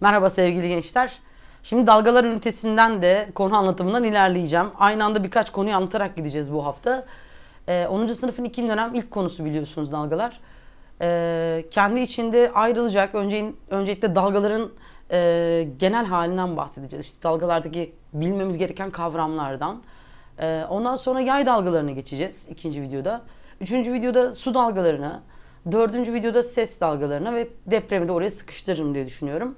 Merhaba sevgili gençler. Şimdi dalgalar ünitesinden de konu anlatımından ilerleyeceğim. Aynı anda birkaç konuyu anlatarak gideceğiz bu hafta. Ee, 10. sınıfın ikinci dönem ilk konusu biliyorsunuz dalgalar. Ee, kendi içinde ayrılacak önce, öncelikle dalgaların e, genel halinden bahsedeceğiz. İşte dalgalardaki bilmemiz gereken kavramlardan. Ee, ondan sonra yay dalgalarına geçeceğiz ikinci videoda. Üçüncü videoda su dalgalarını, dördüncü videoda ses dalgalarını ve depremi de oraya sıkıştırırım diye düşünüyorum.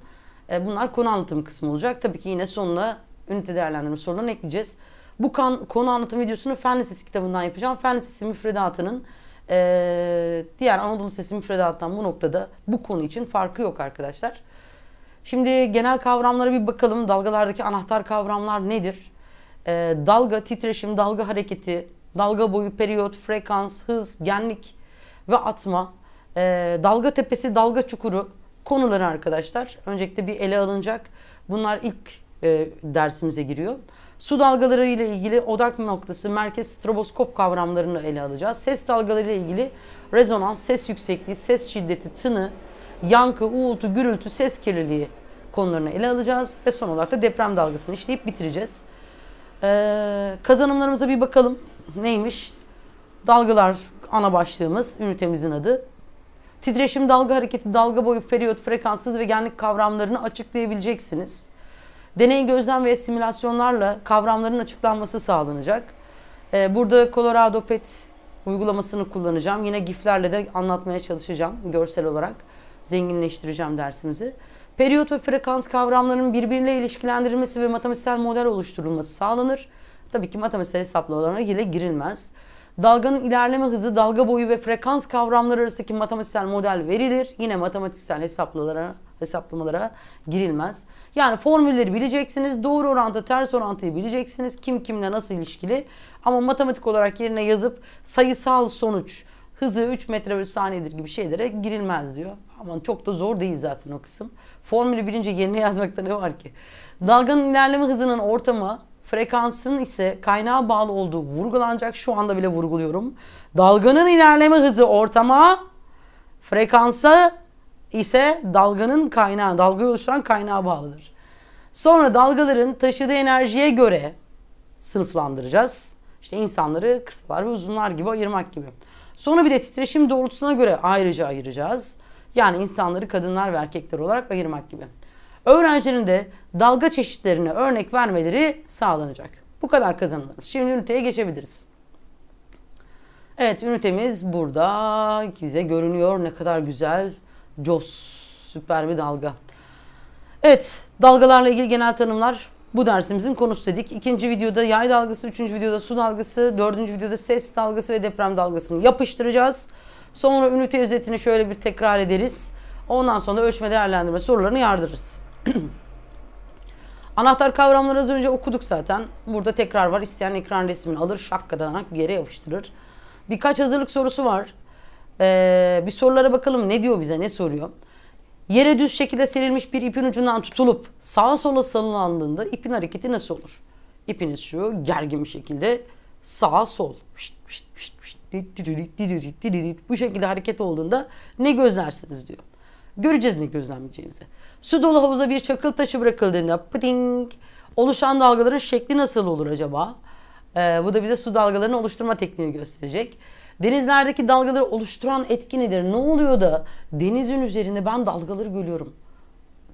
E, bunlar konu anlatım kısmı olacak. Tabii ki yine sonuna ünite değerlendirme sorularını ekleyeceğiz. Bu kan, konu anlatım videosunu Fen Lisesi kitabından yapacağım. Fen Lisesi müfredatının e, diğer Anadolu Lisesi müfredatından bu noktada bu konu için farkı yok arkadaşlar. Şimdi genel kavramlara bir bakalım. Dalgalardaki anahtar kavramlar nedir? E, dalga, titreşim, dalga hareketi, dalga boyu, periyot, frekans, hız, genlik ve atma. E, dalga tepesi, dalga çukuru, konuları arkadaşlar öncelikle bir ele alınacak. Bunlar ilk e, dersimize giriyor. Su dalgaları ile ilgili odak noktası, merkez stroboskop kavramlarını ele alacağız. Ses dalgaları ile ilgili rezonans, ses yüksekliği, ses şiddeti, tını, yankı, uğultu, gürültü, ses kirliliği konularını ele alacağız. Ve son olarak da deprem dalgasını işleyip bitireceğiz. Ee, kazanımlarımıza bir bakalım. Neymiş? Dalgalar ana başlığımız, ünitemizin adı. Titreşim dalga hareketi, dalga boyu, periyot, frekans, ve genlik kavramlarını açıklayabileceksiniz. Deney, gözlem ve simülasyonlarla kavramların açıklanması sağlanacak. Ee, burada Colorado PET uygulamasını kullanacağım. Yine GIF'lerle de anlatmaya çalışacağım görsel olarak. Zenginleştireceğim dersimizi. Periyot ve frekans kavramlarının birbiriyle ilişkilendirilmesi ve matematiksel model oluşturulması sağlanır. Tabii ki matematiksel hesaplamalarına yine girilmez. Dalganın ilerleme hızı, dalga boyu ve frekans kavramları arasındaki matematiksel model verilir. Yine matematiksel hesaplalara hesaplamalara girilmez. Yani formülleri bileceksiniz. Doğru orantı, ters orantıyı bileceksiniz. Kim kimle nasıl ilişkili. Ama matematik olarak yerine yazıp sayısal sonuç hızı 3 metre bölü saniyedir gibi şeylere girilmez diyor. Aman çok da zor değil zaten o kısım. Formülü bilince yerine yazmakta ne var ki? Dalganın ilerleme hızının ortamı frekansının ise kaynağa bağlı olduğu vurgulanacak. Şu anda bile vurguluyorum. Dalganın ilerleme hızı ortama, frekansa ise dalganın kaynağı, dalga oluşturan kaynağa bağlıdır. Sonra dalgaların taşıdığı enerjiye göre sınıflandıracağız. İşte insanları kısalar ve uzunlar gibi ayırmak gibi. Sonra bir de titreşim doğrultusuna göre ayrıca ayıracağız. Yani insanları kadınlar ve erkekler olarak ayırmak gibi. Öğrencinin de dalga çeşitlerine örnek vermeleri sağlanacak. Bu kadar kazanılır. Şimdi üniteye geçebiliriz. Evet ünitemiz burada bize görünüyor. Ne kadar güzel. Cos. Süper bir dalga. Evet dalgalarla ilgili genel tanımlar bu dersimizin konusu dedik. İkinci videoda yay dalgası, üçüncü videoda su dalgası, dördüncü videoda ses dalgası ve deprem dalgasını yapıştıracağız. Sonra ünite özetini şöyle bir tekrar ederiz. Ondan sonra ölçme değerlendirme sorularını yardırırız. Anahtar kavramları az önce okuduk zaten. Burada tekrar var. İsteyen ekran resmini alır, şakkadanarak bir yere yapıştırır. Birkaç hazırlık sorusu var. Ee, bir sorulara bakalım ne diyor bize, ne soruyor? Yere düz şekilde serilmiş bir ipin ucundan tutulup sağa sola salınandığında ipin hareketi nasıl olur? İpiniz şu gergin bir şekilde sağa sol. Bu şekilde hareket olduğunda ne gözlersiniz diyor. Göreceğiz ne gözlemleyeceğimizi. Su dolu havuza bir çakıl taşı bırakıldığında pıding oluşan dalgaların şekli nasıl olur acaba? Ee, bu da bize su dalgalarını oluşturma tekniğini gösterecek. Denizlerdeki dalgaları oluşturan etki nedir? Ne oluyor da denizin üzerinde ben dalgaları görüyorum?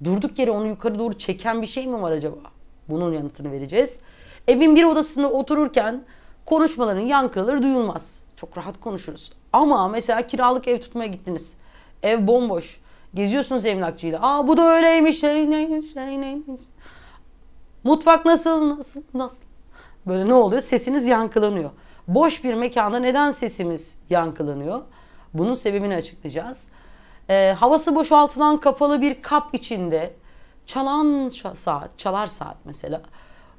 Durduk yere onu yukarı doğru çeken bir şey mi var acaba? Bunun yanıtını vereceğiz. Evin bir odasında otururken konuşmaların yankıları duyulmaz. Çok rahat konuşuruz. Ama mesela kiralık ev tutmaya gittiniz. Ev bomboş. Geziyorsunuz emlakçıyla. Aa bu da öyleymiş, şey neymiş, şey neymiş. Mutfak nasıl, nasıl, nasıl? Böyle ne oluyor? Sesiniz yankılanıyor. Boş bir mekanda neden sesimiz yankılanıyor? Bunun sebebini açıklayacağız. Ee, havası boşaltılan kapalı bir kap içinde çalan saat, çalar saat mesela.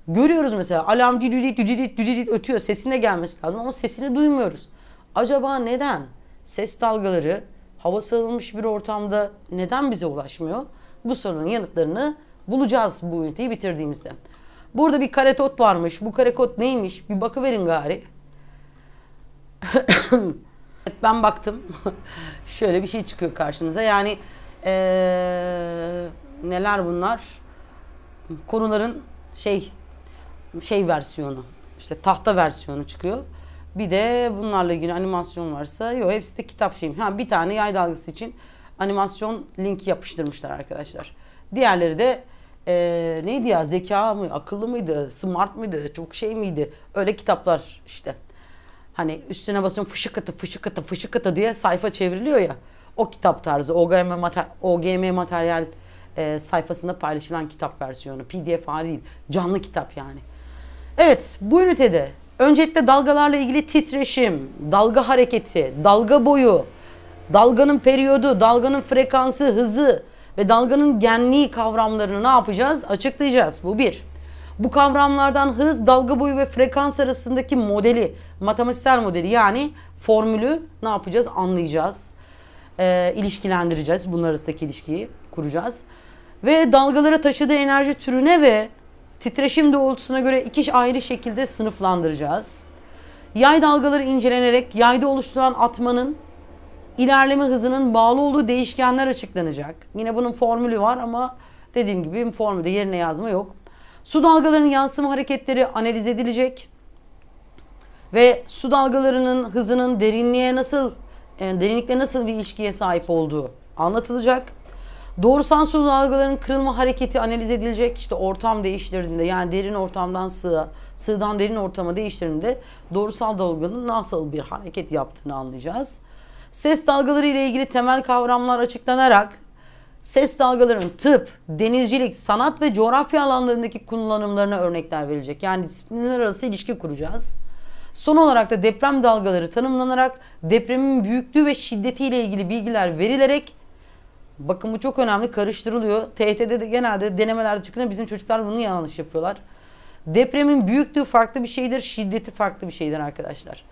Görüyoruz mesela alarm düdüdit düdüdit düdüdit ötüyor. Sesine gelmesi lazım ama sesini duymuyoruz. Acaba neden? Ses dalgaları hava sarılmış bir ortamda neden bize ulaşmıyor? Bu sorunun yanıtlarını bulacağız bu üniteyi bitirdiğimizde. Burada bir karetot varmış. Bu karekot neymiş? Bir bakıverin gari. Evet ben baktım. Şöyle bir şey çıkıyor karşınıza. Yani ee, neler bunlar? Konuların şey şey versiyonu. İşte tahta versiyonu çıkıyor. Bir de bunlarla ilgili animasyon varsa yok hepsi de kitap şeyim. Ha bir tane yay dalgası için animasyon linki yapıştırmışlar arkadaşlar. Diğerleri de e, neydi ya zeka mı akıllı mıydı smart mıydı çok şey miydi öyle kitaplar işte. Hani üstüne basıyorum fışıkıtı fışık fışıkıtı diye sayfa çevriliyor ya. O kitap tarzı OGM, mater, OGM materyal e, sayfasında paylaşılan kitap versiyonu. PDF hali değil canlı kitap yani. Evet bu ünitede Öncelikle dalgalarla ilgili titreşim, dalga hareketi, dalga boyu, dalganın periyodu, dalganın frekansı, hızı ve dalganın genliği kavramlarını ne yapacağız? Açıklayacağız. Bu bir. Bu kavramlardan hız, dalga boyu ve frekans arasındaki modeli, matematiksel modeli yani formülü ne yapacağız? Anlayacağız. E, ilişkilendireceğiz. Bunlar arasındaki ilişkiyi kuracağız. Ve dalgalara taşıdığı enerji türüne ve Titreşim doğrultusuna göre iki ayrı şekilde sınıflandıracağız. Yay dalgaları incelenerek yayda oluşturan atmanın ilerleme hızının bağlı olduğu değişkenler açıklanacak. Yine bunun formülü var ama dediğim gibi formülde yerine yazma yok. Su dalgalarının yansıma hareketleri analiz edilecek. Ve su dalgalarının hızının derinliğe nasıl, yani e, derinlikle nasıl bir ilişkiye sahip olduğu anlatılacak. Doğrusan söz dalgaların kırılma hareketi analiz edilecek. İşte ortam değiştirdiğinde yani derin ortamdan sığa, sığdan derin ortama değiştirdiğinde doğrusal dalganın nasıl bir hareket yaptığını anlayacağız. Ses dalgaları ile ilgili temel kavramlar açıklanarak ses dalgalarının tıp, denizcilik, sanat ve coğrafya alanlarındaki kullanımlarına örnekler verilecek. Yani disiplinler arası ilişki kuracağız. Son olarak da deprem dalgaları tanımlanarak depremin büyüklüğü ve şiddeti ile ilgili bilgiler verilerek Bakın bu çok önemli karıştırılıyor. TET'de de genelde denemelerde çıkıyor. bizim çocuklar bunu yanlış yapıyorlar. Depremin büyüklüğü farklı bir şeydir, şiddeti farklı bir şeydir arkadaşlar.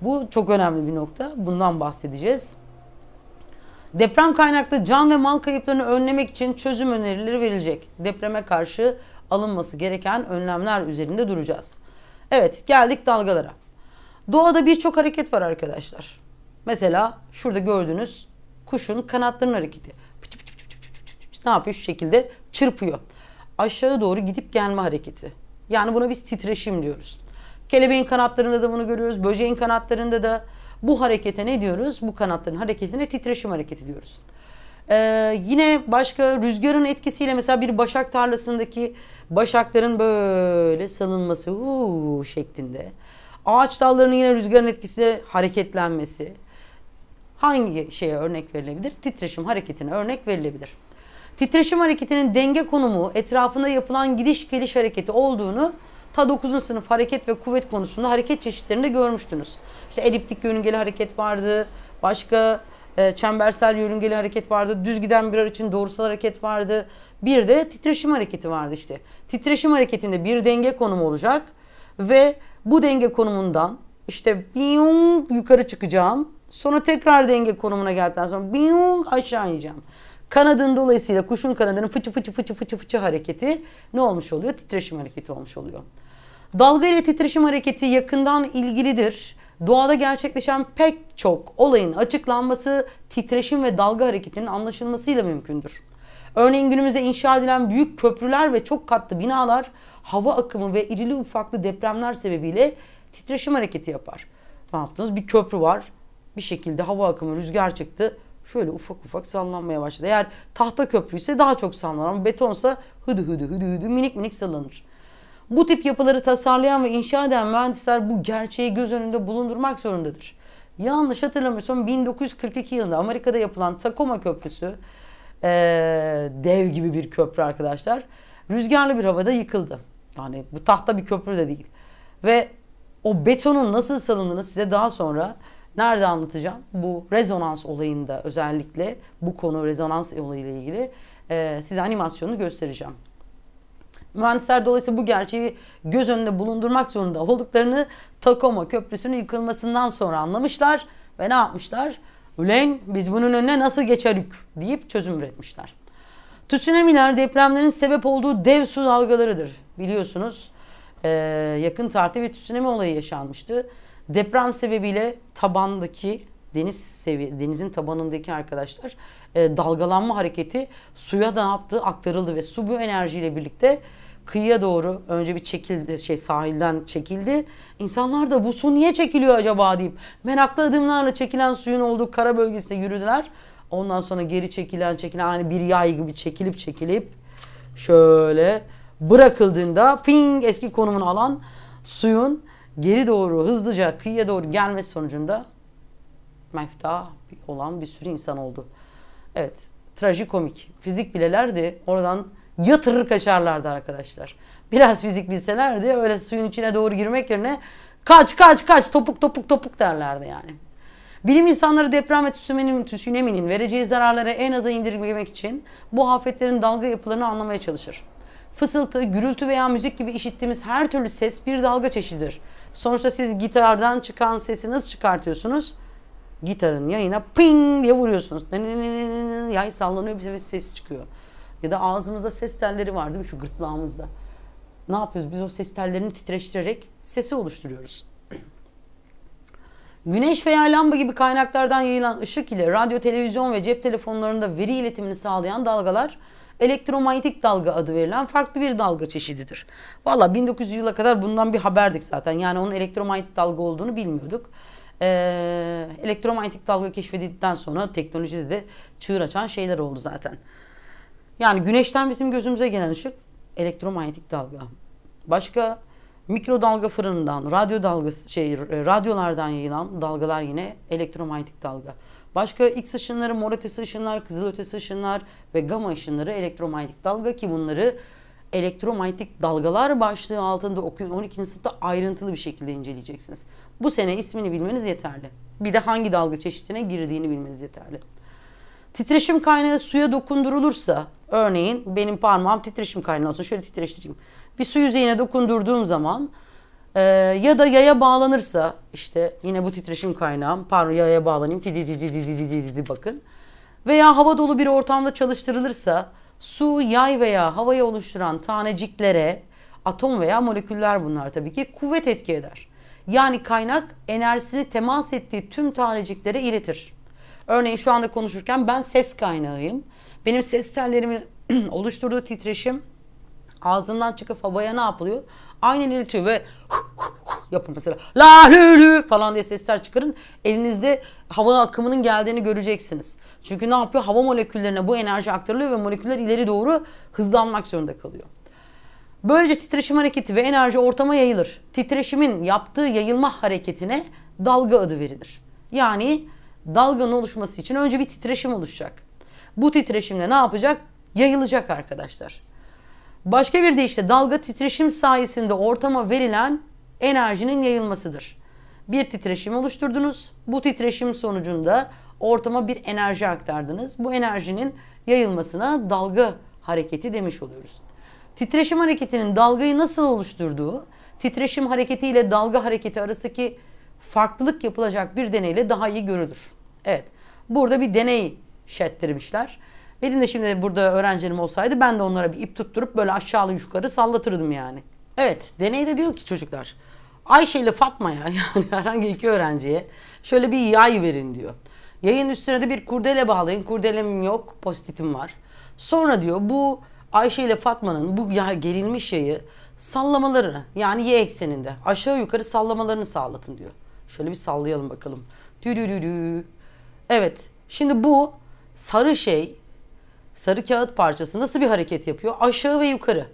Bu çok önemli bir nokta. Bundan bahsedeceğiz. Deprem kaynaklı can ve mal kayıplarını önlemek için çözüm önerileri verilecek. Depreme karşı alınması gereken önlemler üzerinde duracağız. Evet geldik dalgalara. Doğada birçok hareket var arkadaşlar. Mesela şurada gördüğünüz kuşun kanatlarının hareketi ne yapıyor? Şu şekilde çırpıyor. Aşağı doğru gidip gelme hareketi. Yani buna biz titreşim diyoruz. Kelebeğin kanatlarında da bunu görüyoruz. Böceğin kanatlarında da bu harekete ne diyoruz? Bu kanatların hareketine titreşim hareketi diyoruz. Ee, yine başka rüzgarın etkisiyle mesela bir başak tarlasındaki başakların böyle salınması uu, şeklinde. Ağaç dallarının yine rüzgarın etkisiyle hareketlenmesi. Hangi şeye örnek verilebilir? Titreşim hareketine örnek verilebilir. Titreşim hareketinin denge konumu, etrafında yapılan gidiş geliş hareketi olduğunu ta 9. sınıf hareket ve kuvvet konusunda hareket çeşitlerinde görmüştünüz. İşte eliptik yörüngeli hareket vardı, başka e, çembersel yörüngeli hareket vardı, düz giden birer için doğrusal hareket vardı. Bir de titreşim hareketi vardı işte. Titreşim hareketinde bir denge konumu olacak ve bu denge konumundan işte yukarı çıkacağım. Sonra tekrar denge konumuna geldikten sonra aşağı ineceğim. Kanadın dolayısıyla kuşun kanadının fıçı fıçı fıçı fıçı fıçı hareketi ne olmuş oluyor? Titreşim hareketi olmuş oluyor. Dalga ile titreşim hareketi yakından ilgilidir. Doğada gerçekleşen pek çok olayın açıklanması titreşim ve dalga hareketinin anlaşılmasıyla mümkündür. Örneğin günümüzde inşa edilen büyük köprüler ve çok katlı binalar hava akımı ve irili ufaklı depremler sebebiyle titreşim hareketi yapar. Ne yaptınız? Bir köprü var. Bir şekilde hava akımı, rüzgar çıktı şöyle ufak ufak sallanmaya başladı. Eğer tahta köprüyse daha çok sallanır ama betonsa hıdı hıdı hıdı hıdı minik minik sallanır. Bu tip yapıları tasarlayan ve inşa eden mühendisler bu gerçeği göz önünde bulundurmak zorundadır. Yanlış hatırlamıyorsam 1942 yılında Amerika'da yapılan Tacoma Köprüsü ee, dev gibi bir köprü arkadaşlar. Rüzgarlı bir havada yıkıldı. Yani bu tahta bir köprü de değil. Ve o betonun nasıl salındığını size daha sonra Nerede anlatacağım? Bu rezonans olayında özellikle bu konu rezonans olayıyla ilgili e, size animasyonu göstereceğim. Mühendisler dolayısıyla bu gerçeği göz önünde bulundurmak zorunda olduklarını Takoma Köprüsü'nün yıkılmasından sonra anlamışlar ve ne yapmışlar? Ulen biz bunun önüne nasıl geçerik deyip çözüm üretmişler. Tsunami'ler depremlerin sebep olduğu dev su dalgalarıdır. Biliyorsunuz e, yakın tarihte bir tsunami olayı yaşanmıştı. Deprem sebebiyle tabandaki deniz sevi denizin tabanındaki arkadaşlar e, dalgalanma hareketi suya da yaptı aktarıldı ve su bu enerjiyle birlikte kıyıya doğru önce bir çekildi şey sahilden çekildi. İnsanlar da bu su niye çekiliyor acaba deyip meraklı adımlarla çekilen suyun olduğu kara bölgesine yürüdüler. Ondan sonra geri çekilen çekilen hani bir yay gibi çekilip çekilip şöyle bırakıldığında ping eski konumunu alan suyun geri doğru hızlıca kıyıya doğru gelmesi sonucunda mefta olan bir sürü insan oldu. Evet, trajikomik. Fizik bilelerdi oradan yatırır kaçarlardı arkadaşlar. Biraz fizik bilselerdi öyle suyun içine doğru girmek yerine kaç kaç kaç topuk topuk topuk derlerdi yani. Bilim insanları deprem ve tsunami'nin, tsunami'nin vereceği zararları en aza indirgemek için bu afetlerin dalga yapılarını anlamaya çalışır. Fısıltı, gürültü veya müzik gibi işittiğimiz her türlü ses bir dalga çeşididir. Sonuçta siz gitardan çıkan sesi nasıl çıkartıyorsunuz? Gitarın yayına ping diye vuruyorsunuz. Yay sallanıyor bize bir ses çıkıyor. Ya da ağzımızda ses telleri var değil mi şu gırtlağımızda? Ne yapıyoruz? Biz o ses tellerini titreştirerek sesi oluşturuyoruz. Güneş veya lamba gibi kaynaklardan yayılan ışık ile radyo, televizyon ve cep telefonlarında veri iletimini sağlayan dalgalar elektromanyetik dalga adı verilen farklı bir dalga çeşididir. Valla 1900 yıla kadar bundan bir haberdik zaten. Yani onun elektromanyetik dalga olduğunu bilmiyorduk. Ee, elektromanyetik dalga keşfedildikten sonra teknolojide de çığır açan şeyler oldu zaten. Yani güneşten bizim gözümüze gelen ışık elektromanyetik dalga. Başka mikrodalga fırınından, radyo dalgası şey e, radyolardan yayılan dalgalar yine elektromanyetik dalga. Başka X ışınları, mor ötesi ışınlar, kızıl ötesi ışınlar ve gama ışınları elektromanyetik dalga ki bunları elektromanyetik dalgalar başlığı altında 12. sınıfta ayrıntılı bir şekilde inceleyeceksiniz. Bu sene ismini bilmeniz yeterli. Bir de hangi dalga çeşidine girdiğini bilmeniz yeterli. Titreşim kaynağı suya dokundurulursa, örneğin benim parmağım titreşim kaynağı olsun şöyle titreştireyim. Bir su yüzeyine dokundurduğum zaman ya da yaya bağlanırsa işte yine bu titreşim kaynağım pardon yaya bağlanayım di di di di di di di di di di bakın. Veya hava dolu bir ortamda çalıştırılırsa su, yay veya havaya oluşturan taneciklere atom veya moleküller bunlar tabii ki kuvvet etki eder. Yani kaynak enerjisini temas ettiği tüm taneciklere iletir. Örneğin şu anda konuşurken ben ses kaynağıyım. Benim ses tellerimin oluşturduğu titreşim ağzından çıkıp havaya ne yapılıyor? Aynen iletiyor ve yapın mesela. La lü lü falan diye sesler çıkarın. Elinizde hava akımının geldiğini göreceksiniz. Çünkü ne yapıyor? Hava moleküllerine bu enerji aktarılıyor ve moleküller ileri doğru hızlanmak zorunda kalıyor. Böylece titreşim hareketi ve enerji ortama yayılır. Titreşimin yaptığı yayılma hareketine dalga adı verilir. Yani dalganın oluşması için önce bir titreşim oluşacak. Bu titreşimle ne yapacak? Yayılacak arkadaşlar. Başka bir de işte dalga titreşim sayesinde ortama verilen enerjinin yayılmasıdır. Bir titreşim oluşturdunuz. Bu titreşim sonucunda ortama bir enerji aktardınız. Bu enerjinin yayılmasına dalga hareketi demiş oluyoruz. Titreşim hareketinin dalgayı nasıl oluşturduğu, titreşim hareketi ile dalga hareketi arasındaki farklılık yapılacak bir deneyle daha iyi görülür. Evet, burada bir deney şettirmişler. Benim de şimdi burada öğrencilerim olsaydı ben de onlara bir ip tutturup böyle aşağılı yukarı sallatırdım yani. Evet deneyde diyor ki çocuklar Ayşe ile Fatma'ya yani herhangi iki öğrenciye şöyle bir yay verin diyor. Yayın üstüne de bir kurdele bağlayın. Kurdelem yok, postitim var. Sonra diyor bu Ayşe ile Fatma'nın bu ya gerilmiş yayı sallamalarını yani y ekseninde aşağı yukarı sallamalarını sağlatın diyor. Şöyle bir sallayalım bakalım. Dü dü dü dü. Evet şimdi bu sarı şey sarı kağıt parçası nasıl bir hareket yapıyor? Aşağı ve yukarı.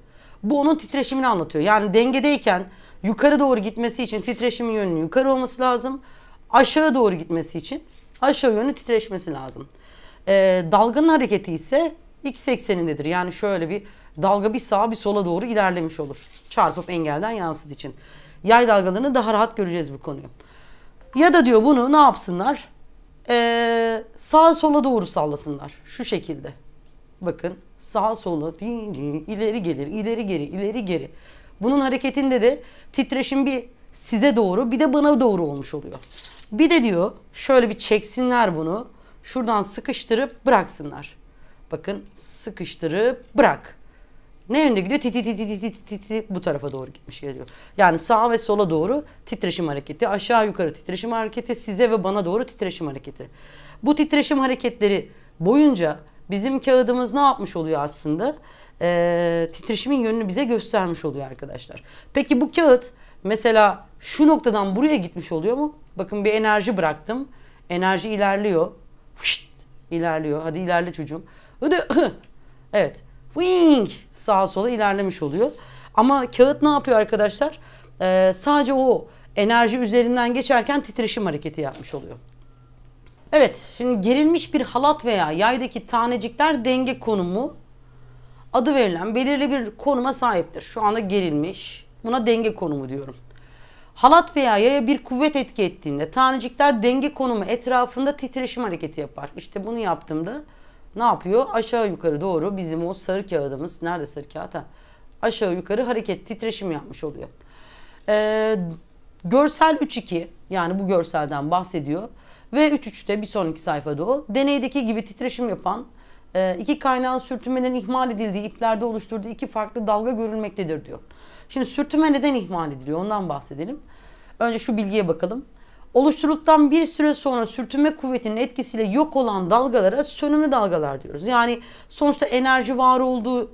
Bu onun titreşimini anlatıyor. Yani dengedeyken yukarı doğru gitmesi için titreşimin yönünün yukarı olması lazım. Aşağı doğru gitmesi için aşağı yönü titreşmesi lazım. Ee, dalganın hareketi ise x eksenindedir. Yani şöyle bir dalga bir sağa bir sola doğru ilerlemiş olur. Çarpıp engelden yansıt için. Yay dalgalarını daha rahat göreceğiz bu konuyu. Ya da diyor bunu ne yapsınlar? Ee, sağa sola doğru sallasınlar. Şu şekilde. Bakın sağa sola ileri gelir, ileri geri, ileri geri. Bunun hareketinde de titreşim bir size doğru bir de bana doğru olmuş oluyor. Bir de diyor şöyle bir çeksinler bunu. Şuradan sıkıştırıp bıraksınlar. Bakın sıkıştırıp bırak. Ne yönde gidiyor? Titi titi titi titi titi bu tarafa doğru gitmiş geliyor. Yani sağa ve sola doğru titreşim hareketi, aşağı yukarı titreşim hareketi, size ve bana doğru titreşim hareketi. Bu titreşim hareketleri boyunca Bizim kağıdımız ne yapmış oluyor aslında? E, titreşimin yönünü bize göstermiş oluyor arkadaşlar. Peki bu kağıt mesela şu noktadan buraya gitmiş oluyor mu? Bakın bir enerji bıraktım. Enerji ilerliyor. Fışt, ilerliyor. Hadi ilerle çocuğum. Evet. Wing sağa sola ilerlemiş oluyor. Ama kağıt ne yapıyor arkadaşlar? Ee, sadece o enerji üzerinden geçerken titreşim hareketi yapmış oluyor. Evet şimdi gerilmiş bir halat veya yaydaki tanecikler denge konumu adı verilen belirli bir konuma sahiptir. Şu anda gerilmiş. Buna denge konumu diyorum. Halat veya yaya bir kuvvet etki ettiğinde tanecikler denge konumu etrafında titreşim hareketi yapar. İşte bunu yaptığımda ne yapıyor? Aşağı yukarı doğru bizim o sarı kağıdımız. Nerede sarı kağıt? Ha? Aşağı yukarı hareket titreşim yapmış oluyor. Ee, görsel 3.2 yani bu görselden bahsediyor. Ve 3/3'te bir sonraki sayfada o. Deneydeki gibi titreşim yapan e, iki kaynağın sürtünmelerin ihmal edildiği iplerde oluşturduğu iki farklı dalga görülmektedir diyor. Şimdi sürtünme neden ihmal ediliyor ondan bahsedelim. Önce şu bilgiye bakalım. Oluşturulduktan bir süre sonra sürtünme kuvvetinin etkisiyle yok olan dalgalara sönümü dalgalar diyoruz. Yani sonuçta enerji var olduğu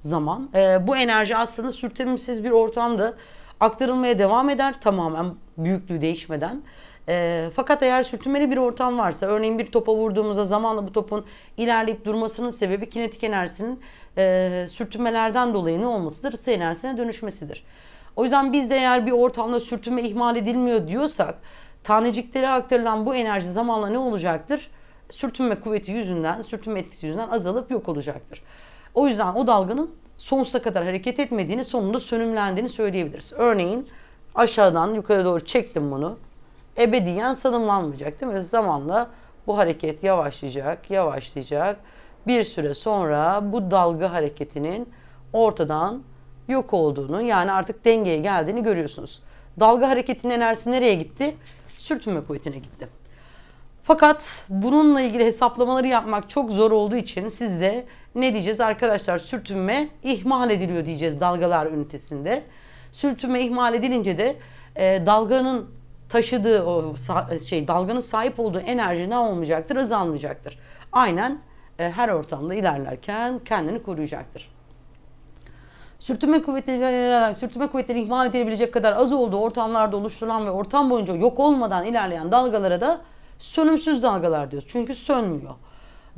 zaman e, bu enerji aslında sürtünmesiz bir ortamda aktarılmaya devam eder tamamen büyüklüğü değişmeden. E, fakat eğer sürtünmeli bir ortam varsa örneğin bir topa vurduğumuzda zamanla bu topun ilerleyip durmasının sebebi kinetik enerjisinin e, sürtünmelerden dolayı ne olmasıdır? Isı enerjisine dönüşmesidir. O yüzden biz de eğer bir ortamda sürtünme ihmal edilmiyor diyorsak taneciklere aktarılan bu enerji zamanla ne olacaktır? Sürtünme kuvveti yüzünden, sürtünme etkisi yüzünden azalıp yok olacaktır. O yüzden o dalganın sonsuza kadar hareket etmediğini, sonunda sönümlendiğini söyleyebiliriz. Örneğin aşağıdan yukarı doğru çektim bunu ebediyen sanımlanmayacak değil mi? Zamanla bu hareket yavaşlayacak, yavaşlayacak. Bir süre sonra bu dalga hareketinin ortadan yok olduğunu yani artık dengeye geldiğini görüyorsunuz. Dalga hareketinin enerjisi nereye gitti? Sürtünme kuvvetine gitti. Fakat bununla ilgili hesaplamaları yapmak çok zor olduğu için size ne diyeceğiz arkadaşlar sürtünme ihmal ediliyor diyeceğiz dalgalar ünitesinde. Sürtünme ihmal edilince de e, dalganın taşıdığı o şey dalganın sahip olduğu enerji ne olmayacaktır? Azalmayacaktır. Aynen e, her ortamda ilerlerken kendini koruyacaktır. Sürtünme kuvvetleri, e, sürtünme kuvvetleri ihmal edilebilecek kadar az olduğu ortamlarda oluşturulan ve ortam boyunca yok olmadan ilerleyen dalgalara da sönümsüz dalgalar diyoruz. Çünkü sönmüyor.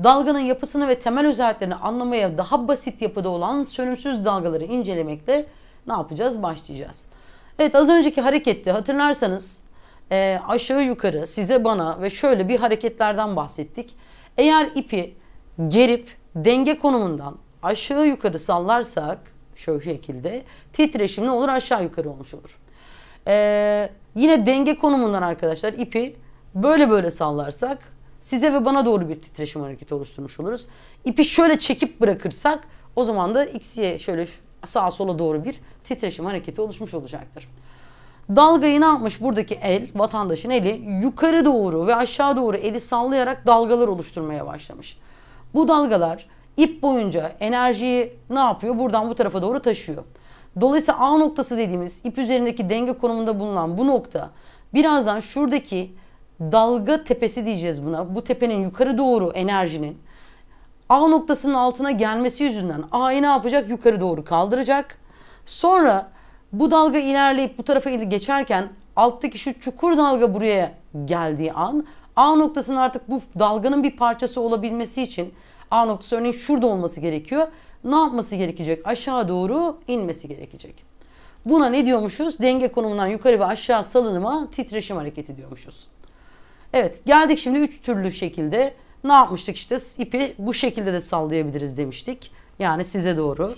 Dalganın yapısını ve temel özelliklerini anlamaya daha basit yapıda olan sönümsüz dalgaları incelemekle ne yapacağız? Başlayacağız. Evet az önceki harekette hatırlarsanız e, aşağı yukarı size bana ve şöyle bir hareketlerden bahsettik. Eğer ipi gerip denge konumundan aşağı yukarı sallarsak şöyle şekilde titreşim ne olur aşağı yukarı olmuş olur. Ee, yine denge konumundan arkadaşlar ipi böyle böyle sallarsak size ve bana doğru bir titreşim hareketi oluşturmuş oluruz. İpi şöyle çekip bırakırsak o zaman da x'ye şöyle sağa sola doğru bir titreşim hareketi oluşmuş olacaktır. Dalgayı ne yapmış? Buradaki el, vatandaşın eli yukarı doğru ve aşağı doğru eli sallayarak dalgalar oluşturmaya başlamış. Bu dalgalar ip boyunca enerjiyi ne yapıyor? Buradan bu tarafa doğru taşıyor. Dolayısıyla A noktası dediğimiz ip üzerindeki denge konumunda bulunan bu nokta birazdan şuradaki dalga tepesi diyeceğiz buna. Bu tepenin yukarı doğru enerjinin A noktasının altına gelmesi yüzünden A'yı ne yapacak? Yukarı doğru kaldıracak. Sonra bu dalga ilerleyip bu tarafa geçerken alttaki şu çukur dalga buraya geldiği an A noktasının artık bu dalganın bir parçası olabilmesi için A noktası örneğin şurada olması gerekiyor. Ne yapması gerekecek? Aşağı doğru inmesi gerekecek. Buna ne diyormuşuz? Denge konumundan yukarı ve aşağı salınıma titreşim hareketi diyormuşuz. Evet geldik şimdi üç türlü şekilde ne yapmıştık işte ipi bu şekilde de sallayabiliriz demiştik. Yani size doğru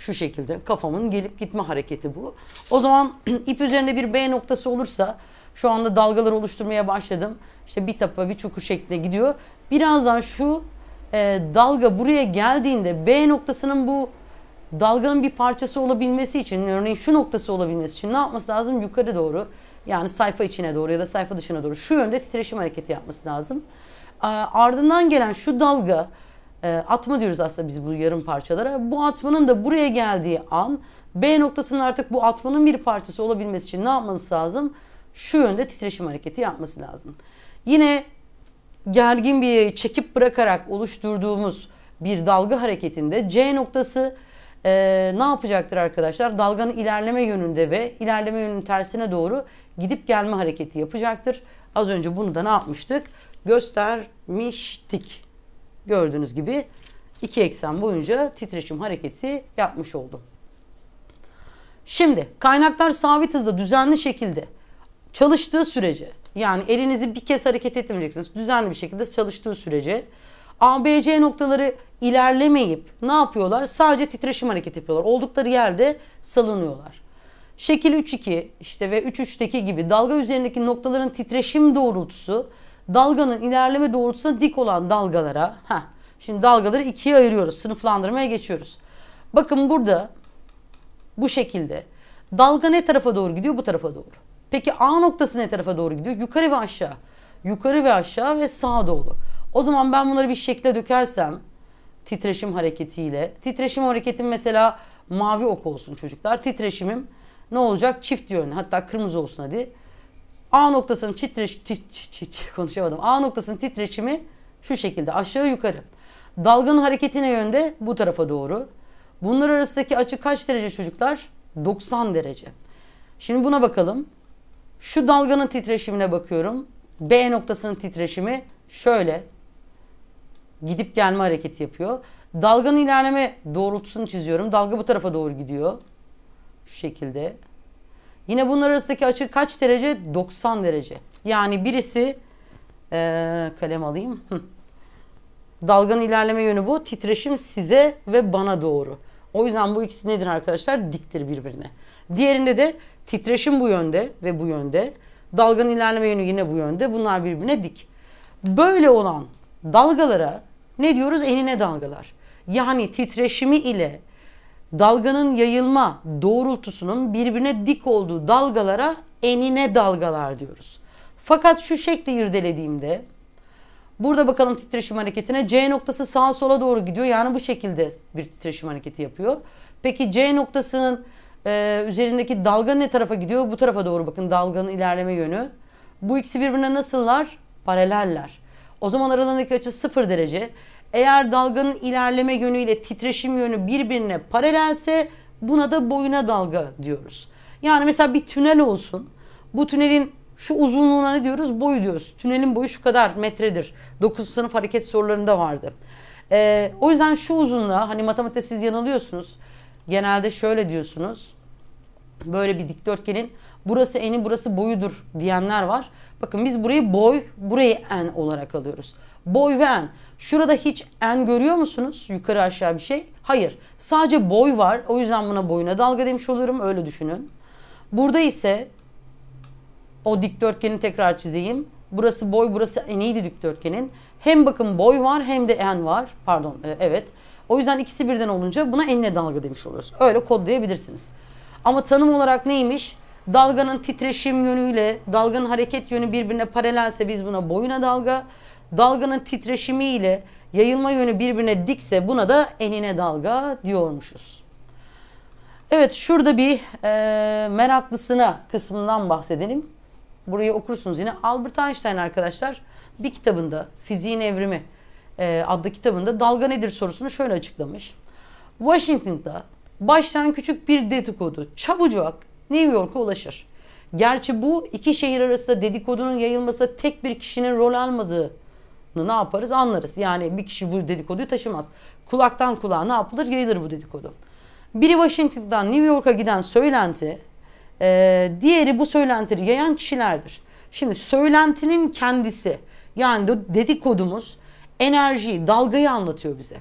şu şekilde kafamın gelip gitme hareketi bu. O zaman ip üzerinde bir B noktası olursa şu anda dalgalar oluşturmaya başladım. İşte bir tapa bir çukur şeklinde gidiyor. Birazdan şu e, dalga buraya geldiğinde B noktasının bu dalganın bir parçası olabilmesi için örneğin şu noktası olabilmesi için ne yapması lazım? Yukarı doğru yani sayfa içine doğru ya da sayfa dışına doğru şu yönde titreşim hareketi yapması lazım. Ardından gelen şu dalga e, atma diyoruz aslında biz bu yarım parçalara. Bu atmanın da buraya geldiği an B noktasının artık bu atmanın bir parçası olabilmesi için ne yapması lazım? Şu yönde titreşim hareketi yapması lazım. Yine gergin bir yeri çekip bırakarak oluşturduğumuz bir dalga hareketinde C noktası e, ne yapacaktır arkadaşlar? Dalganın ilerleme yönünde ve ilerleme yönünün tersine doğru gidip gelme hareketi yapacaktır. Az önce bunu da ne yapmıştık? Göstermiştik gördüğünüz gibi iki eksen boyunca titreşim hareketi yapmış oldu. Şimdi kaynaklar sabit hızda düzenli şekilde çalıştığı sürece yani elinizi bir kez hareket etmeyeceksiniz. Düzenli bir şekilde çalıştığı sürece ABC noktaları ilerlemeyip ne yapıyorlar? Sadece titreşim hareket yapıyorlar. Oldukları yerde salınıyorlar. Şekil 3-2 işte ve 3-3'teki gibi dalga üzerindeki noktaların titreşim doğrultusu dalganın ilerleme doğrultusuna dik olan dalgalara, heh, şimdi dalgaları ikiye ayırıyoruz, sınıflandırmaya geçiyoruz. Bakın burada bu şekilde dalga ne tarafa doğru gidiyor? Bu tarafa doğru. Peki A noktası ne tarafa doğru gidiyor? Yukarı ve aşağı. Yukarı ve aşağı ve sağa doğru. O zaman ben bunları bir şekle dökersem titreşim hareketiyle. Titreşim hareketim mesela mavi ok olsun çocuklar. Titreşimim ne olacak? Çift yönlü. Hatta kırmızı olsun hadi. A noktasının titreş tit, tit, tit, konuşamadım. A noktasının titreşimi şu şekilde aşağı yukarı. Dalganın hareketine yönde bu tarafa doğru. Bunlar arasındaki açı kaç derece çocuklar? 90 derece. Şimdi buna bakalım. Şu dalganın titreşimine bakıyorum. B noktasının titreşimi şöyle gidip gelme hareketi yapıyor. Dalganın ilerleme doğrultusunu çiziyorum. Dalga bu tarafa doğru gidiyor. Şu şekilde. Yine bunlar arasındaki açı kaç derece? 90 derece. Yani birisi ee, kalem alayım. Dalganın ilerleme yönü bu. Titreşim size ve bana doğru. O yüzden bu ikisi nedir arkadaşlar? Diktir birbirine. Diğerinde de titreşim bu yönde ve bu yönde. Dalganın ilerleme yönü yine bu yönde. Bunlar birbirine dik. Böyle olan dalgalara ne diyoruz? Enine dalgalar. Yani titreşimi ile dalganın yayılma doğrultusunun birbirine dik olduğu dalgalara enine dalgalar diyoruz. Fakat şu şekli irdelediğimde burada bakalım titreşim hareketine C noktası sağa sola doğru gidiyor. Yani bu şekilde bir titreşim hareketi yapıyor. Peki C noktasının e, üzerindeki dalga ne tarafa gidiyor? Bu tarafa doğru bakın dalganın ilerleme yönü. Bu ikisi birbirine nasıllar? Paraleller. O zaman aralarındaki açı 0 derece. Eğer dalganın ilerleme yönüyle titreşim yönü birbirine paralelse buna da boyuna dalga diyoruz. Yani mesela bir tünel olsun. Bu tünelin şu uzunluğuna ne diyoruz? Boyu diyoruz. Tünelin boyu şu kadar metredir. 9 sınıf hareket sorularında vardı. Ee, o yüzden şu uzunluğa hani matematikte siz yanılıyorsunuz. Genelde şöyle diyorsunuz. Böyle bir dikdörtgenin burası eni burası boyudur diyenler var. Bakın biz burayı boy, burayı en olarak alıyoruz. Boy ve en. Şurada hiç en görüyor musunuz? Yukarı aşağı bir şey. Hayır. Sadece boy var. O yüzden buna boyuna dalga demiş olurum. Öyle düşünün. Burada ise o dikdörtgeni tekrar çizeyim. Burası boy, burası eniydi dikdörtgenin. Hem bakın boy var hem de en var. Pardon, e, evet. O yüzden ikisi birden olunca buna enine dalga demiş oluyoruz. Öyle kodlayabilirsiniz. Ama tanım olarak neymiş? Dalganın titreşim yönüyle dalganın hareket yönü birbirine paralelse biz buna boyuna dalga, dalganın titreşimi ile yayılma yönü birbirine dikse buna da enine dalga diyormuşuz. Evet şurada bir e, meraklısına kısmından bahsedelim. Burayı okursunuz yine Albert Einstein arkadaşlar bir kitabında Fiziğin Evrimi e, adlı kitabında dalga nedir sorusunu şöyle açıklamış. Washington'da baştan küçük bir dedikodu çabucak New York'a ulaşır. Gerçi bu iki şehir arasında dedikodunun yayılması tek bir kişinin rol almadığı ne yaparız anlarız. Yani bir kişi bu dedikoduyu taşımaz. Kulaktan kulağa ne yapılır yayılır bu dedikodu. Biri Washington'dan New York'a giden söylenti, e, diğeri bu söylentileri yayan kişilerdir. Şimdi söylentinin kendisi yani dedikodumuz enerjiyi, dalgayı anlatıyor bize.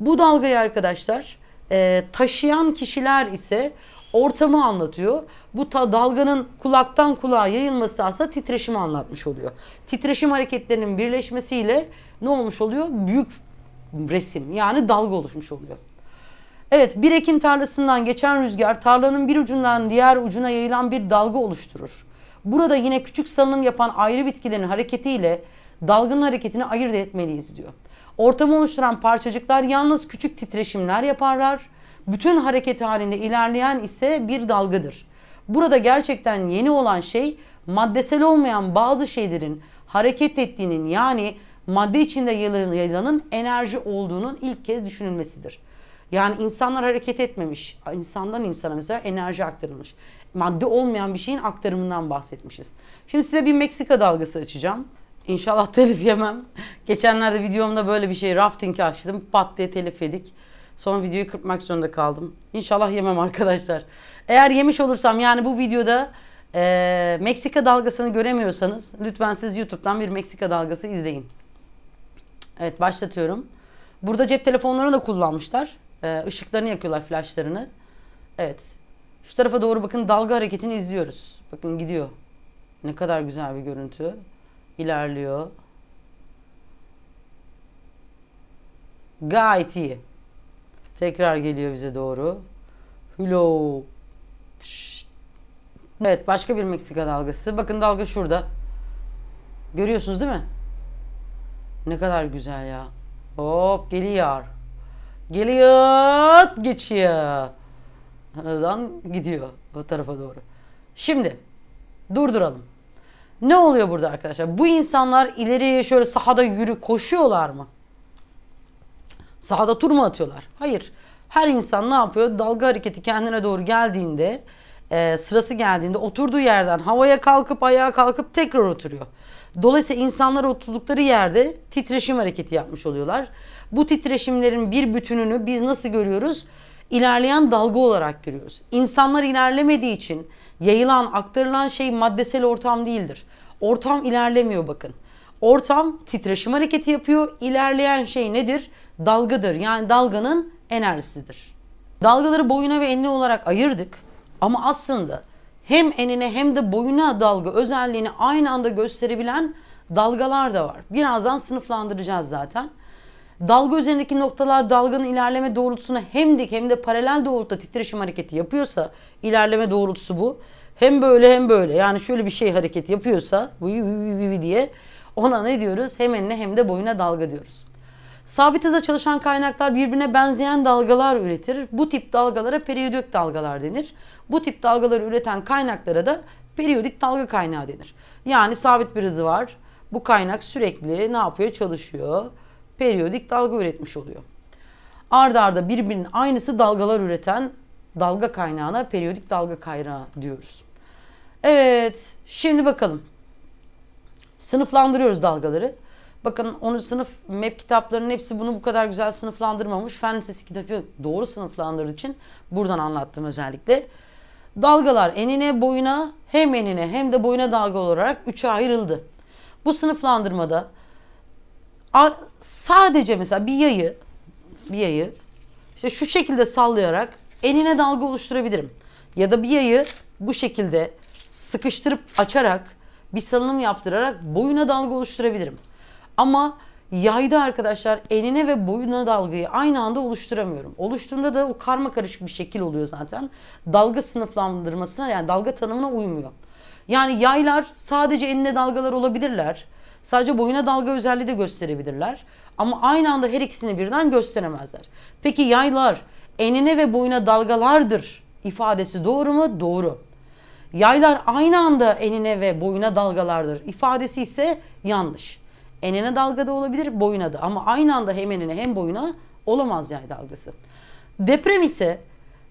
Bu dalgayı arkadaşlar e, taşıyan kişiler ise ortamı anlatıyor. Bu ta dalganın kulaktan kulağa yayılması aslında titreşimi anlatmış oluyor. Titreşim hareketlerinin birleşmesiyle ne olmuş oluyor? Büyük resim yani dalga oluşmuş oluyor. Evet bir ekin tarlasından geçen rüzgar tarlanın bir ucundan diğer ucuna yayılan bir dalga oluşturur. Burada yine küçük salınım yapan ayrı bitkilerin hareketiyle dalganın hareketini ayırt etmeliyiz diyor. Ortamı oluşturan parçacıklar yalnız küçük titreşimler yaparlar bütün hareket halinde ilerleyen ise bir dalgadır. Burada gerçekten yeni olan şey maddesel olmayan bazı şeylerin hareket ettiğinin yani madde içinde yayılanın enerji olduğunun ilk kez düşünülmesidir. Yani insanlar hareket etmemiş. insandan insana mesela enerji aktarılmış. Madde olmayan bir şeyin aktarımından bahsetmişiz. Şimdi size bir Meksika dalgası açacağım. İnşallah telif yemem. Geçenlerde videomda böyle bir şey rafting açtım. Pat diye telif yedik. Sonra videoyu kırpmak zorunda kaldım. İnşallah yemem arkadaşlar. Eğer yemiş olursam yani bu videoda e, Meksika dalgasını göremiyorsanız lütfen siz YouTube'dan bir Meksika dalgası izleyin. Evet başlatıyorum. Burada cep telefonlarını da kullanmışlar. E, ışıklarını yakıyorlar flashlarını. Evet. Şu tarafa doğru bakın dalga hareketini izliyoruz. Bakın gidiyor. Ne kadar güzel bir görüntü. İlerliyor. Gayet iyi. Tekrar geliyor bize doğru. Hello. Evet başka bir Meksika dalgası. Bakın dalga şurada. Görüyorsunuz değil mi? Ne kadar güzel ya. Hop geliyor. Geliyor. Geçiyor. Oradan gidiyor o tarafa doğru. Şimdi durduralım. Ne oluyor burada arkadaşlar? Bu insanlar ileriye şöyle sahada yürü koşuyorlar mı? Sahada tur mu atıyorlar? Hayır. Her insan ne yapıyor? Dalga hareketi kendine doğru geldiğinde, e, sırası geldiğinde oturduğu yerden havaya kalkıp ayağa kalkıp tekrar oturuyor. Dolayısıyla insanlar oturdukları yerde titreşim hareketi yapmış oluyorlar. Bu titreşimlerin bir bütününü biz nasıl görüyoruz? İlerleyen dalga olarak görüyoruz. İnsanlar ilerlemediği için yayılan, aktarılan şey maddesel ortam değildir. Ortam ilerlemiyor bakın. Ortam titreşim hareketi yapıyor. İlerleyen şey nedir? dalgadır. Yani dalganın enerjisidir. Dalgaları boyuna ve enine olarak ayırdık ama aslında hem enine hem de boyuna dalga özelliğini aynı anda gösterebilen dalgalar da var. Birazdan sınıflandıracağız zaten. Dalga üzerindeki noktalar dalganın ilerleme doğrultusuna hem dik hem de paralel doğrultuda titreşim hareketi yapıyorsa ilerleme doğrultusu bu. Hem böyle hem böyle yani şöyle bir şey hareket yapıyorsa bu diye ona ne diyoruz? Hem enine hem de boyuna dalga diyoruz. Sabit hızla çalışan kaynaklar birbirine benzeyen dalgalar üretir. Bu tip dalgalara periyodik dalgalar denir. Bu tip dalgaları üreten kaynaklara da periyodik dalga kaynağı denir. Yani sabit bir hızı var. Bu kaynak sürekli ne yapıyor? Çalışıyor. Periyodik dalga üretmiş oluyor. Arda arda birbirinin aynısı dalgalar üreten dalga kaynağına periyodik dalga kaynağı diyoruz. Evet, şimdi bakalım. Sınıflandırıyoruz dalgaları. Bakın 10. sınıf MEP kitaplarının hepsi bunu bu kadar güzel sınıflandırmamış. Fen Lisesi kitabı doğru sınıflandırdığı için buradan anlattım özellikle. Dalgalar enine boyuna hem enine hem de boyuna dalga olarak üçe ayrıldı. Bu sınıflandırmada sadece mesela bir yayı bir yayı işte şu şekilde sallayarak enine dalga oluşturabilirim. Ya da bir yayı bu şekilde sıkıştırıp açarak bir salınım yaptırarak boyuna dalga oluşturabilirim. Ama yayda arkadaşlar enine ve boyuna dalgayı aynı anda oluşturamıyorum. Oluştuğunda da o karma karışık bir şekil oluyor zaten. Dalga sınıflandırmasına yani dalga tanımına uymuyor. Yani yaylar sadece enine dalgalar olabilirler. Sadece boyuna dalga özelliği de gösterebilirler. Ama aynı anda her ikisini birden gösteremezler. Peki yaylar enine ve boyuna dalgalardır ifadesi doğru mu? Doğru. Yaylar aynı anda enine ve boyuna dalgalardır ifadesi ise yanlış. Enine dalgada olabilir, boyuna da. Ama aynı anda hem enine hem boyuna olamaz yay dalgası. Deprem ise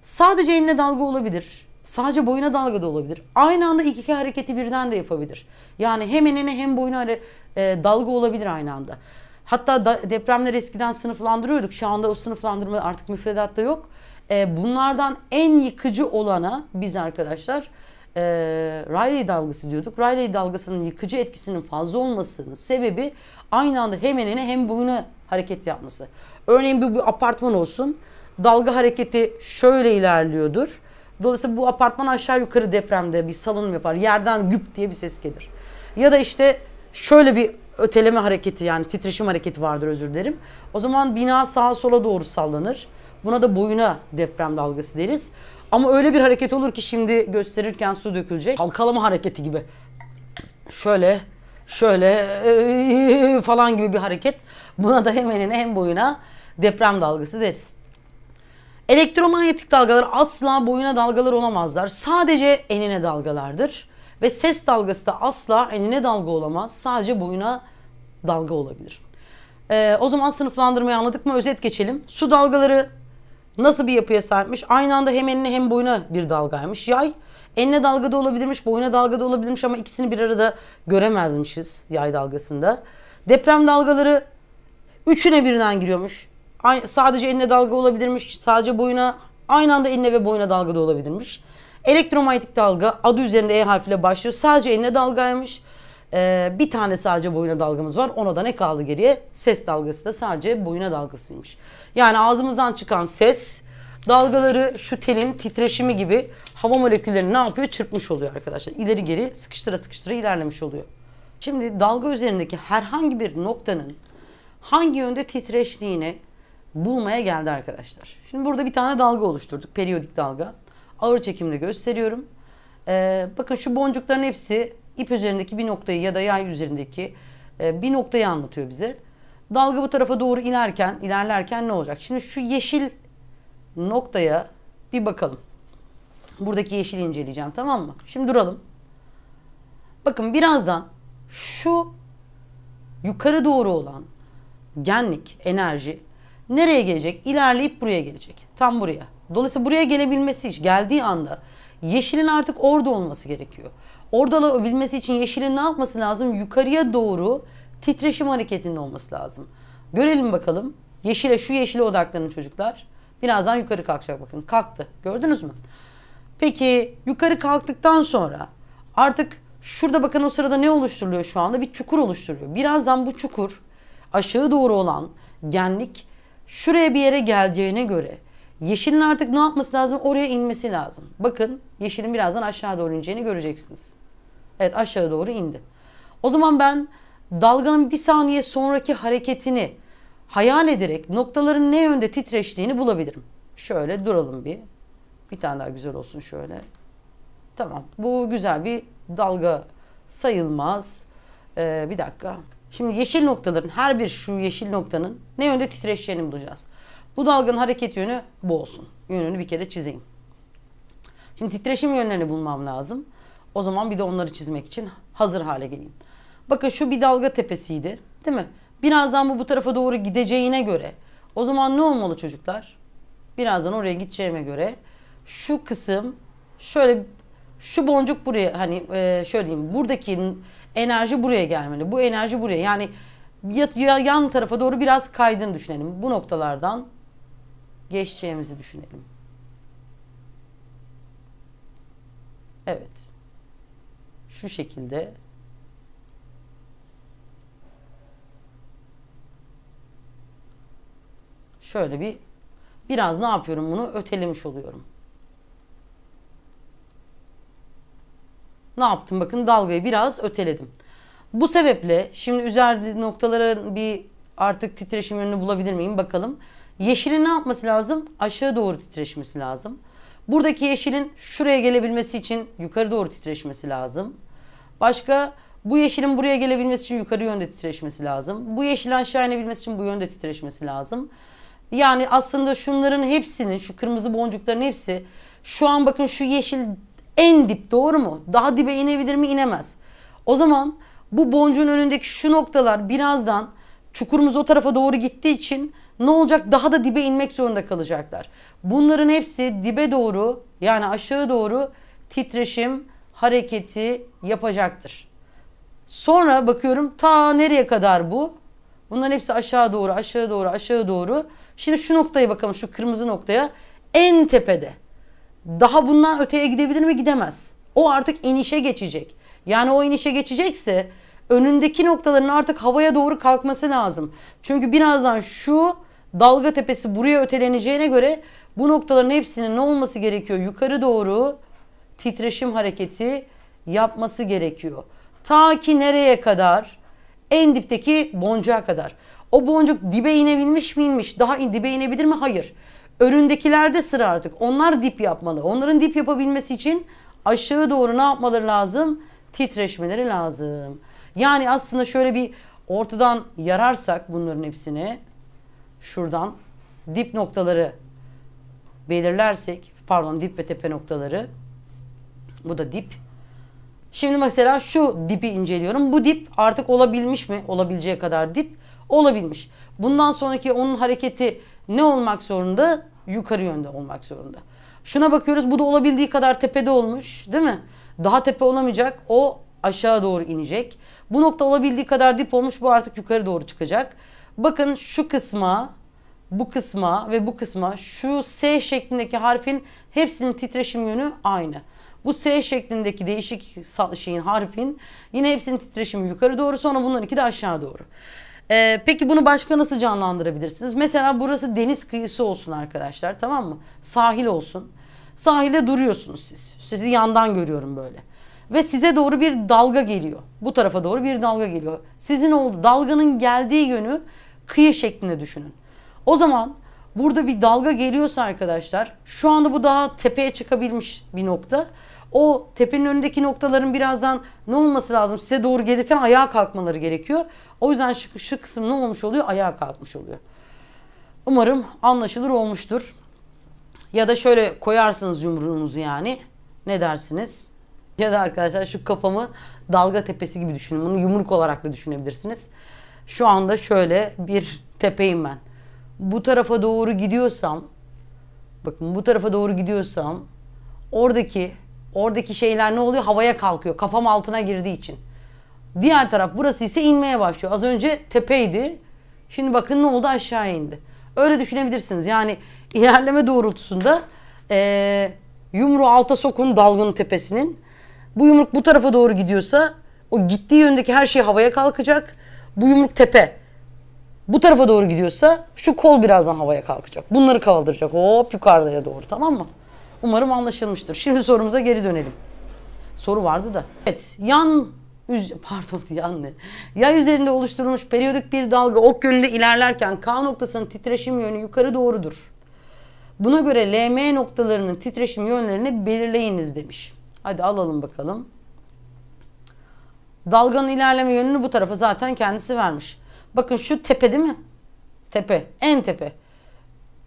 sadece enine dalga olabilir. Sadece boyuna dalga da olabilir. Aynı anda iki iki hareketi birden de yapabilir. Yani hem enene hem boyuna e, dalga olabilir aynı anda. Hatta da, depremler eskiden sınıflandırıyorduk. Şu anda o sınıflandırma artık müfredatta yok. E, bunlardan en yıkıcı olana biz arkadaşlar e, Riley dalgası diyorduk. Riley dalgasının yıkıcı etkisinin fazla olmasının sebebi aynı anda hem enine hem boyuna hareket yapması. Örneğin bir, bir apartman olsun. Dalga hareketi şöyle ilerliyordur. Dolayısıyla bu apartman aşağı yukarı depremde bir salınım yapar. Yerden güp diye bir ses gelir. Ya da işte şöyle bir öteleme hareketi yani titreşim hareketi vardır özür dilerim. O zaman bina sağa sola doğru sallanır. Buna da boyuna deprem dalgası deriz. Ama öyle bir hareket olur ki şimdi gösterirken su dökülecek. Halkalama hareketi gibi. Şöyle, şöyle ıı, falan gibi bir hareket. Buna da hem enine hem boyuna deprem dalgası deriz. Elektromanyetik dalgalar asla boyuna dalgalar olamazlar. Sadece enine dalgalardır. Ve ses dalgası da asla enine dalga olamaz. Sadece boyuna dalga olabilir. Ee, o zaman sınıflandırmayı anladık mı? Özet geçelim. Su dalgaları Nasıl bir yapıya sahipmiş? Aynı anda hem enine hem boyuna bir dalgaymış. Yay enine dalgada olabilirmiş, boyuna dalgada olabilirmiş ama ikisini bir arada göremezmişiz yay dalgasında. Deprem dalgaları üçüne birden giriyormuş. Sadece enine dalga olabilirmiş, sadece boyuna, aynı anda enine ve boyuna dalgada olabilirmiş. Elektromanyetik dalga adı üzerinde E harfiyle başlıyor. Sadece enine dalgaymış. Ee, bir tane sadece boyuna dalgamız var. Ona da ne kaldı geriye? Ses dalgası da sadece boyuna dalgasıymış. Yani ağzımızdan çıkan ses dalgaları şu telin titreşimi gibi hava moleküllerini ne yapıyor? Çırpmış oluyor arkadaşlar. İleri geri sıkıştıra sıkıştıra ilerlemiş oluyor. Şimdi dalga üzerindeki herhangi bir noktanın hangi yönde titreştiğini bulmaya geldi arkadaşlar. Şimdi burada bir tane dalga oluşturduk. Periyodik dalga. Ağır çekimde gösteriyorum. Ee, bakın şu boncukların hepsi ip üzerindeki bir noktayı ya da yay üzerindeki e, bir noktayı anlatıyor bize. Dalga bu tarafa doğru inerken, ilerlerken ne olacak? Şimdi şu yeşil noktaya bir bakalım. Buradaki yeşili inceleyeceğim tamam mı? Şimdi duralım. Bakın birazdan şu yukarı doğru olan genlik, enerji nereye gelecek? İlerleyip buraya gelecek. Tam buraya. Dolayısıyla buraya gelebilmesi için geldiği anda yeşilin artık orada olması gerekiyor. Orada olabilmesi için yeşilin ne yapması lazım? Yukarıya doğru titreşim hareketinin olması lazım. Görelim bakalım. Yeşile şu yeşile odaklanın çocuklar. Birazdan yukarı kalkacak bakın. Kalktı. Gördünüz mü? Peki yukarı kalktıktan sonra artık şurada bakın o sırada ne oluşturuluyor şu anda? Bir çukur oluşturuyor. Birazdan bu çukur aşağı doğru olan genlik şuraya bir yere geleceğine göre yeşilin artık ne yapması lazım? Oraya inmesi lazım. Bakın yeşilin birazdan aşağı doğru ineceğini göreceksiniz. Evet aşağı doğru indi. O zaman ben dalganın bir saniye sonraki hareketini hayal ederek noktaların ne yönde titreştiğini bulabilirim. Şöyle duralım bir. Bir tane daha güzel olsun şöyle. Tamam. Bu güzel bir dalga sayılmaz. Ee, bir dakika. Şimdi yeşil noktaların her bir şu yeşil noktanın ne yönde titreşeceğini bulacağız. Bu dalganın hareket yönü bu olsun. Yönünü bir kere çizeyim. Şimdi titreşim yönlerini bulmam lazım. O zaman bir de onları çizmek için hazır hale geleyim. Bakın şu bir dalga tepesiydi değil mi? Birazdan bu bu tarafa doğru gideceğine göre o zaman ne olmalı çocuklar? Birazdan oraya gideceğime göre şu kısım şöyle şu boncuk buraya hani e, şöyle diyeyim buradaki enerji buraya gelmeli. Bu enerji buraya yani yat, yan tarafa doğru biraz kaydığını düşünelim. Bu noktalardan geçeceğimizi düşünelim. Evet. Şu şekilde şöyle bir biraz ne yapıyorum bunu ötelemiş oluyorum. Ne yaptım? Bakın dalgayı biraz öteledim. Bu sebeple şimdi üzerinde noktalara bir artık titreşim yönünü bulabilir miyim bakalım. Yeşilin ne yapması lazım? Aşağı doğru titreşmesi lazım. Buradaki yeşilin şuraya gelebilmesi için yukarı doğru titreşmesi lazım. Başka bu yeşilin buraya gelebilmesi için yukarı yönde titreşmesi lazım. Bu yeşil aşağı inebilmesi için bu yönde titreşmesi lazım. Yani aslında şunların hepsinin şu kırmızı boncukların hepsi şu an bakın şu yeşil en dip doğru mu? Daha dibe inebilir mi? İnemez. O zaman bu boncuğun önündeki şu noktalar birazdan çukurumuz o tarafa doğru gittiği için ne olacak? Daha da dibe inmek zorunda kalacaklar. Bunların hepsi dibe doğru yani aşağı doğru titreşim hareketi yapacaktır. Sonra bakıyorum ta nereye kadar bu? Bunların hepsi aşağı doğru, aşağı doğru, aşağı doğru Şimdi şu noktaya bakalım şu kırmızı noktaya. En tepede. Daha bundan öteye gidebilir mi? Gidemez. O artık inişe geçecek. Yani o inişe geçecekse önündeki noktaların artık havaya doğru kalkması lazım. Çünkü birazdan şu dalga tepesi buraya öteleneceğine göre bu noktaların hepsinin ne olması gerekiyor? Yukarı doğru titreşim hareketi yapması gerekiyor. Ta ki nereye kadar? En dipteki boncuğa kadar. O boncuk dibe inebilmiş mi inmiş? Daha dibe inebilir mi? Hayır. Önündekilerde sıra artık. Onlar dip yapmalı. Onların dip yapabilmesi için aşağı doğru ne yapmaları lazım? Titreşmeleri lazım. Yani aslında şöyle bir ortadan yararsak bunların hepsini şuradan dip noktaları belirlersek pardon dip ve tepe noktaları bu da dip. Şimdi mesela şu dipi inceliyorum. Bu dip artık olabilmiş mi? Olabileceği kadar dip olabilmiş. Bundan sonraki onun hareketi ne olmak zorunda? Yukarı yönde olmak zorunda. Şuna bakıyoruz bu da olabildiği kadar tepede olmuş değil mi? Daha tepe olamayacak o aşağı doğru inecek. Bu nokta olabildiği kadar dip olmuş bu artık yukarı doğru çıkacak. Bakın şu kısma bu kısma ve bu kısma şu S şeklindeki harfin hepsinin titreşim yönü aynı. Bu S şeklindeki değişik şeyin harfin yine hepsinin titreşimi yukarı doğru sonra bunların iki de aşağı doğru. Ee, peki bunu başka nasıl canlandırabilirsiniz? Mesela burası deniz kıyısı olsun arkadaşlar tamam mı? Sahil olsun. Sahilde duruyorsunuz siz. Sizi yandan görüyorum böyle. Ve size doğru bir dalga geliyor. Bu tarafa doğru bir dalga geliyor. Sizin oldu dalganın geldiği yönü kıyı şeklinde düşünün. O zaman Burada bir dalga geliyorsa arkadaşlar şu anda bu daha tepeye çıkabilmiş bir nokta. O tepenin önündeki noktaların birazdan ne olması lazım? Size doğru gelirken ayağa kalkmaları gerekiyor. O yüzden şu, şu kısım ne olmuş oluyor? Ayağa kalkmış oluyor. Umarım anlaşılır olmuştur. Ya da şöyle koyarsınız yumruğunuzu yani. Ne dersiniz? Ya da arkadaşlar şu kafamı dalga tepesi gibi düşünün. Bunu yumruk olarak da düşünebilirsiniz. Şu anda şöyle bir tepeyim ben bu tarafa doğru gidiyorsam bakın bu tarafa doğru gidiyorsam oradaki oradaki şeyler ne oluyor? Havaya kalkıyor. Kafam altına girdiği için. Diğer taraf burası ise inmeye başlıyor. Az önce tepeydi. Şimdi bakın ne oldu? Aşağı indi. Öyle düşünebilirsiniz. Yani ilerleme doğrultusunda e, yumruğu alta sokun dalgının tepesinin. Bu yumruk bu tarafa doğru gidiyorsa o gittiği yöndeki her şey havaya kalkacak. Bu yumruk tepe bu tarafa doğru gidiyorsa şu kol birazdan havaya kalkacak. Bunları kaldıracak hop yukarıya doğru tamam mı? Umarım anlaşılmıştır. Şimdi sorumuza geri dönelim. Soru vardı da. Evet yan üz pardon yan ne? Yay üzerinde oluşturulmuş periyodik bir dalga ok yönünde ilerlerken K noktasının titreşim yönü yukarı doğrudur. Buna göre LM noktalarının titreşim yönlerini belirleyiniz demiş. Hadi alalım bakalım. Dalganın ilerleme yönünü bu tarafa zaten kendisi vermiş. Bakın şu tepe değil mi? Tepe. En tepe.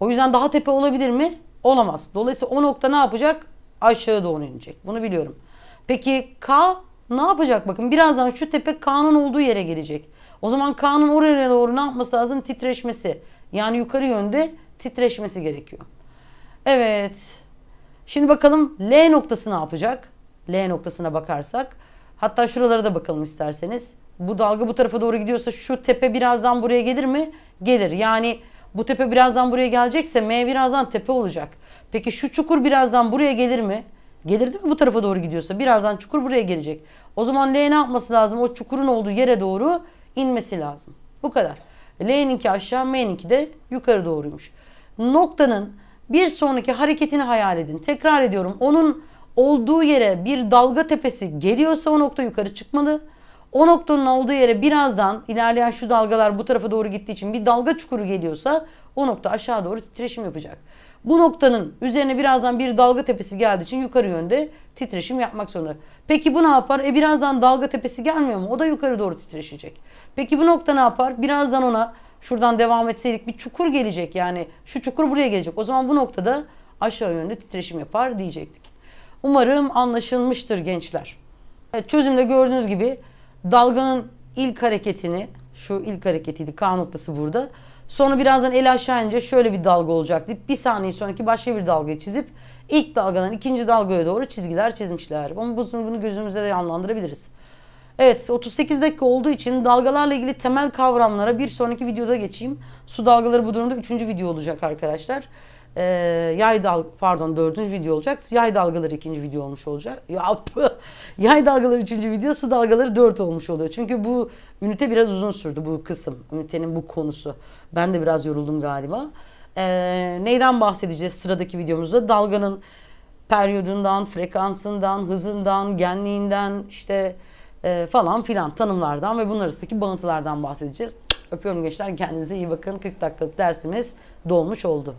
O yüzden daha tepe olabilir mi? Olamaz. Dolayısıyla o nokta ne yapacak? Aşağı doğru inecek. Bunu biliyorum. Peki K ne yapacak? Bakın birazdan şu tepe K'nın olduğu yere gelecek. O zaman K'nın oraya doğru ne yapması lazım? Titreşmesi. Yani yukarı yönde titreşmesi gerekiyor. Evet. Şimdi bakalım L noktası ne yapacak? L noktasına bakarsak. Hatta şuralara da bakalım isterseniz bu dalga bu tarafa doğru gidiyorsa şu tepe birazdan buraya gelir mi? Gelir. Yani bu tepe birazdan buraya gelecekse M birazdan tepe olacak. Peki şu çukur birazdan buraya gelir mi? Gelir değil mi bu tarafa doğru gidiyorsa? Birazdan çukur buraya gelecek. O zaman L ne yapması lazım? O çukurun olduğu yere doğru inmesi lazım. Bu kadar. L'ninki aşağı, M'ninki de yukarı doğruymuş. Noktanın bir sonraki hareketini hayal edin. Tekrar ediyorum. Onun olduğu yere bir dalga tepesi geliyorsa o nokta yukarı çıkmalı. O noktanın olduğu yere birazdan ilerleyen şu dalgalar bu tarafa doğru gittiği için bir dalga çukuru geliyorsa o nokta aşağı doğru titreşim yapacak. Bu noktanın üzerine birazdan bir dalga tepesi geldiği için yukarı yönde titreşim yapmak zorunda. Peki bu ne yapar? E birazdan dalga tepesi gelmiyor mu? O da yukarı doğru titreşecek. Peki bu nokta ne yapar? Birazdan ona şuradan devam etseydik bir çukur gelecek. Yani şu çukur buraya gelecek. O zaman bu noktada aşağı yönde titreşim yapar diyecektik. Umarım anlaşılmıştır gençler. Evet, çözümde gördüğünüz gibi dalganın ilk hareketini şu ilk hareketiydi K noktası burada. Sonra birazdan el aşağı inince şöyle bir dalga olacak deyip bir saniye sonraki başka bir dalgayı çizip ilk dalgadan ikinci dalgaya doğru çizgiler çizmişler. Ama bunu, bunu gözümüze de anlandırabiliriz. Evet 38 dakika olduğu için dalgalarla ilgili temel kavramlara bir sonraki videoda geçeyim. Su dalgaları bu durumda 3. video olacak arkadaşlar e, yay dal pardon dördüncü video olacak. Yay dalgaları ikinci video olmuş olacak. Ya, yay dalgaları üçüncü video, su dalgaları dört olmuş oluyor. Çünkü bu ünite biraz uzun sürdü bu kısım. Ünitenin bu konusu. Ben de biraz yoruldum galiba. E, neyden bahsedeceğiz sıradaki videomuzda? Dalganın periyodundan, frekansından, hızından, genliğinden işte e, falan filan tanımlardan ve bunlar arasındaki bağıntılardan bahsedeceğiz. Öpüyorum gençler. Kendinize iyi bakın. 40 dakikalık dersimiz dolmuş oldu.